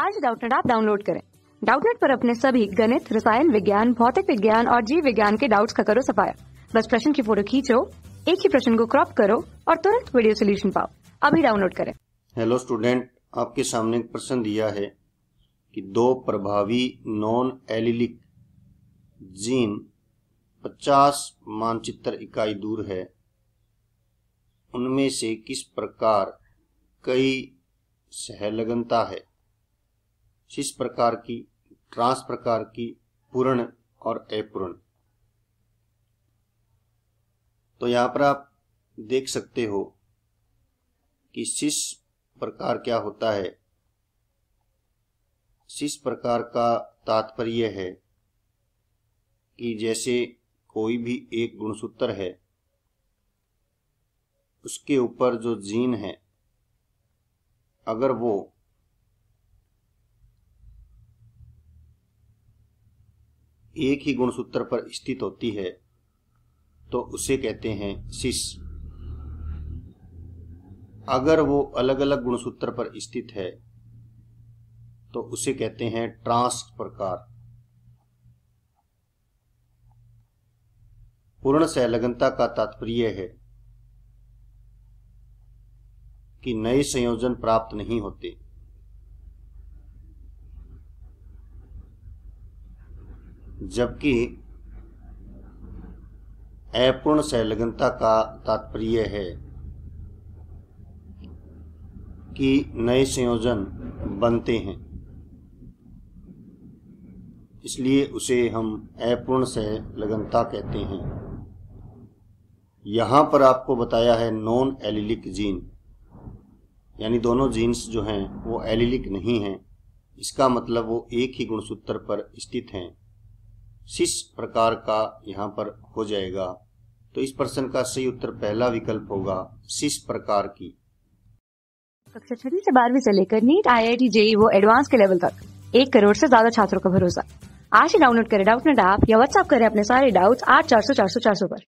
आज डाउटनेट आप डाउनलोड करें डाउटनेट पर अपने सभी गणित रसायन विज्ञान भौतिक विज्ञान और जीव विज्ञान के डाउट्स का करो सफाया बस प्रश्न की फोटो खींचो एक ही प्रश्न को क्रॉप करो और तुरंत वीडियो सोल्यूशन पाओ अभी डाउनलोड करें हेलो स्टूडेंट आपके सामने प्रश्न दिया है कि दो प्रभावी नॉन एलिलिक जीन 50 मानचित्र इकाई दूर है उनमें से किस प्रकार कई सहलगनता है शिष प्रकार की ट्रांस प्रकार की पूर्ण और अपूर्ण तो यहां पर आप देख सकते हो कि शिष प्रकार क्या होता है शिष प्रकार का तात्पर्य है कि जैसे कोई भी एक गुणसूत्र है उसके ऊपर जो जीन है अगर वो एक ही गुणसूत्र पर स्थित होती है तो उसे कहते हैं सिस अगर वो अलग अलग गुणसूत्र पर स्थित है तो उसे कहते हैं ट्रांस प्रकार पूर्ण सहलग्नता का तात्पर्य है कि नए संयोजन प्राप्त नहीं होते जबकि अपूर्ण संलग्नता का तात्पर्य है कि नए संयोजन बनते हैं इसलिए उसे हम अपूर्ण संलग्नता कहते हैं यहाँ पर आपको बताया है नॉन एलिलिक जीन यानी दोनों जीन्स जो हैं वो एलिलिक नहीं हैं इसका मतलब वो एक ही गुणसूत्र पर स्थित हैं शिष प्रकार का यहाँ पर हो जाएगा तो इस प्रश्न का सही उत्तर पहला विकल्प होगा शिष प्रकार की कक्षा छठी से बारहवीं से लेकर NEET IIT JEE वो एडवांस के लेवल तक एक करोड़ से ज्यादा छात्रों का भरोसा आज ही डाउनलोड करें डाउट नेट ऐप या व्हाट्सअप करें अपने सारे डाउट्स आठ चार सौ चार सौ चार सौ पर